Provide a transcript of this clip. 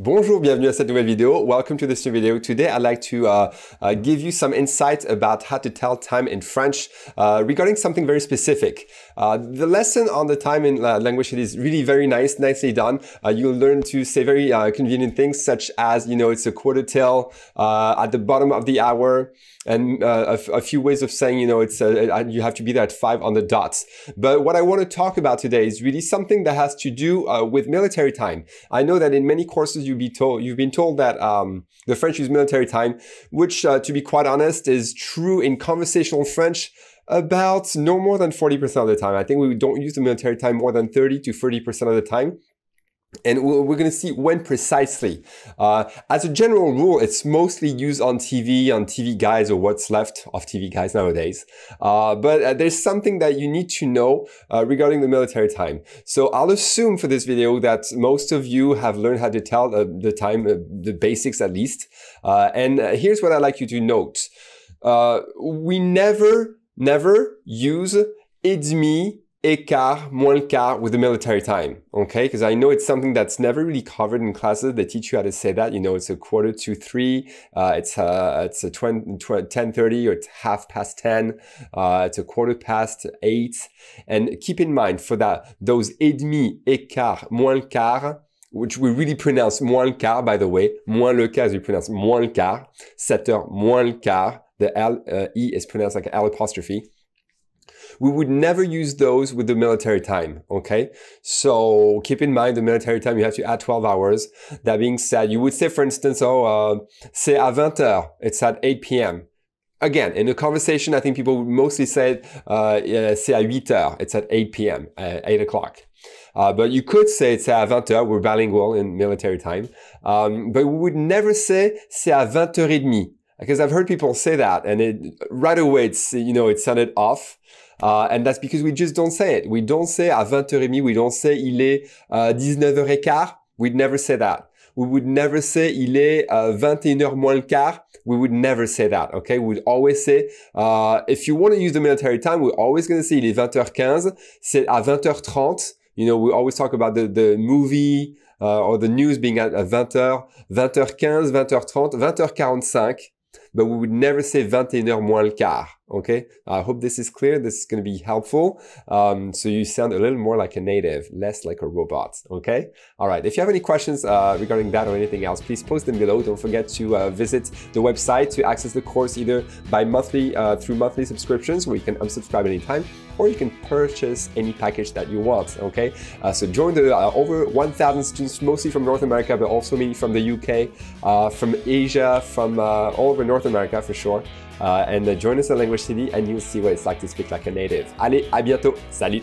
Bonjour, bienvenue à cette nouvelle vidéo. Welcome to this new video. Today, I'd like to uh, uh, give you some insights about how to tell time in French uh, regarding something very specific. Uh, the lesson on the time in uh, language is really very nice, nicely done. Uh, you'll learn to say very convenient things such as, you know, it's a quarter till at the bottom of the hour and a, few ways of saying, you know, it's you have to be there at five on the dots. But what I want to talk about today is really something that has to do with military time. I know that in many courses, you be told you've been told that um, the French use military time, which, uh, to be quite honest, is true in conversational French about no more than 40% of the time. I think we don't use the military time more than 30 to 30% of the time. And we're going to see when precisely. Uh, as a general rule, it's mostly used on TV, on TV guys, or what's left of TV guys nowadays. Uh, but uh, there's something that you need to know uh, regarding the military time. So I'll assume for this video that most of you have learned how to tell uh, the time, uh, the basics at least. and here's what I'd like you to note. we never, never use it's me écart, moins quart with the military time, okay? Because I know it's something that's never really covered in classes. They teach you how to say that, you know, it's a quarter to three, uh, it's a, uh, it's a 10 30 or it's half past 10, uh, it's a quarter past eight. And keep in mind for that, those et demi, écart, moins quart, which we really pronounce moins quart, by the way, moins le quart as we pronounce moins quart, sept heures, moins quart, the L, uh, E is pronounced like L apostrophe. We would never use those with the military time, okay? So keep in mind the military time, you have to add 12 hours. That being said, you would say, for instance, oh, uh, c'est à 20 heures, it's at 8 p.m. Again, in the conversation, I think people mostly say uh, c'est à 8 heures, it's at 8 p.m., uh, 8 o'clock. Uh, but you could say it's à 20 heures, we're bilingual in military time. Um, but we would never say c'est à 20 heures et demie because I've heard people say that and it right away it's you know it sounded off uh, and that's because we just don't say it. We don't say à 20h30, we don't say il est uh, 19h15. We'd never say that. We would never say il est uh, 21h moins le quart. We would never say that, okay? We'd always say, uh, if you want to use the military time, we're always going to say il est 20h15. C'est à 20h30. You know, we always talk about the, the movie, uh, or the news being at, at 20h, 20h15, 20h30, 20h45 but we would never say 21h moins le quart. Okay. I hope this is clear. This is going to be helpful. Um, so you sound a little more like a native, less like a robot. Okay. All right. If you have any questions uh, regarding that or anything else, please post them below. Don't forget to uh, visit the website to access the course either by monthly, uh, through monthly subscriptions where you can unsubscribe anytime, or you can purchase any package that you want. Okay. Uh, so join the uh, over 1,000 students, mostly from North America, but also maybe from the UK, uh, from Asia, from all over North North America for sure. Uh, and uh, join us at Language City and you'll see what it's like to speak like a native. Allez, à bientôt. Salut!